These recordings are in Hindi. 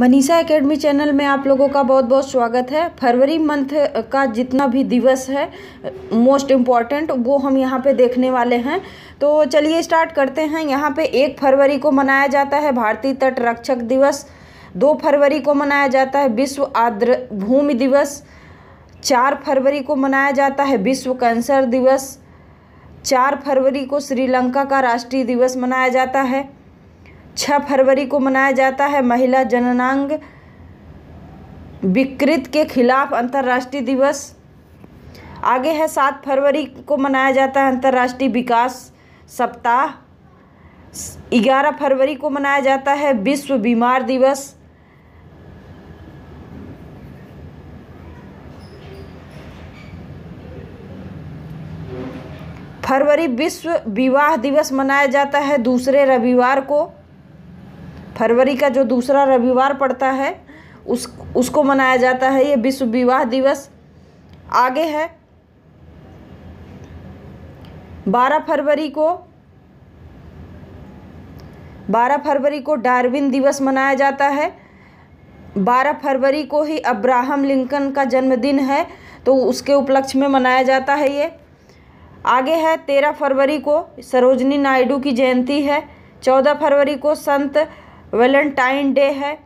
मनीषा एकेडमी चैनल में आप लोगों का बहुत बहुत स्वागत है फरवरी मंथ का जितना भी दिवस है मोस्ट इम्पॉर्टेंट वो हम यहाँ पे देखने वाले हैं तो चलिए स्टार्ट करते हैं यहाँ पे एक फरवरी को मनाया जाता है भारतीय तट रक्षक दिवस दो फरवरी को मनाया जाता है विश्व आर्द्र भूमि दिवस चार फरवरी को मनाया जाता है विश्व कैंसर दिवस चार फरवरी को श्रीलंका का राष्ट्रीय दिवस मनाया जाता है छः फरवरी को मनाया जाता है महिला जननांग विकृत के खिलाफ अंतर्राष्ट्रीय दिवस आगे है सात फरवरी को मनाया जाता है अंतर्राष्ट्रीय विकास सप्ताह ग्यारह फरवरी को मनाया जाता है विश्व बीमार दिवस फरवरी विश्व विवाह दिवस मनाया जाता है दूसरे रविवार को फरवरी का जो दूसरा रविवार पड़ता है उस उसको मनाया जाता है ये विश्व विवाह दिवस आगे है बारह फरवरी को बारह फरवरी को डार्विन दिवस मनाया जाता है बारह फरवरी को ही अब्राहम लिंकन का जन्मदिन है तो उसके उपलक्ष्य में मनाया जाता है ये आगे है तेरह फरवरी को सरोजनी नायडू की जयंती है चौदह फरवरी को संत वैलेंटाइन डे है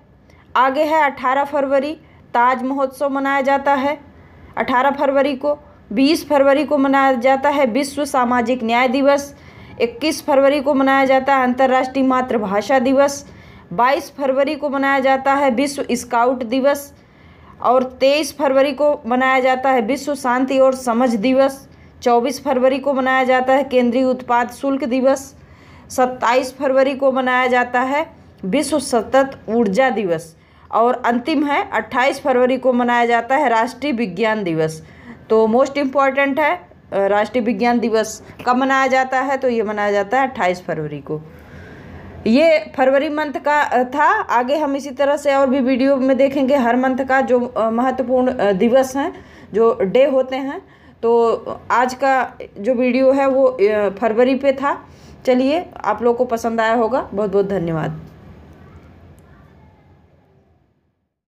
आगे है अठारह फरवरी ताज महोत्सव मनाया जाता है अठारह फरवरी को बीस फरवरी को मनाया जाता है विश्व सामाजिक न्याय दिवस इक्कीस फरवरी को मनाया जाता है अंतर्राष्ट्रीय मातृभाषा दिवस बाईस फरवरी को मनाया जाता है विश्व स्काउट दिवस और तेईस फरवरी को मनाया जाता है विश्व शांति और समझ दिवस चौबीस फरवरी को मनाया जाता है केंद्रीय उत्पाद शुल्क दिवस सत्ताईस फरवरी को मनाया जाता है विश्व सतत ऊर्जा दिवस और अंतिम है 28 फरवरी को मनाया जाता है राष्ट्रीय विज्ञान दिवस तो मोस्ट इम्पॉर्टेंट है राष्ट्रीय विज्ञान दिवस कब मनाया जाता है तो ये मनाया जाता है अट्ठाईस फरवरी को ये फरवरी मंथ का था आगे हम इसी तरह से और भी वीडियो में देखेंगे हर मंथ का जो महत्वपूर्ण दिवस हैं जो डे होते हैं तो आज का जो वीडियो है वो फरवरी पे था चलिए आप लोग को पसंद आया होगा बहुत बहुत धन्यवाद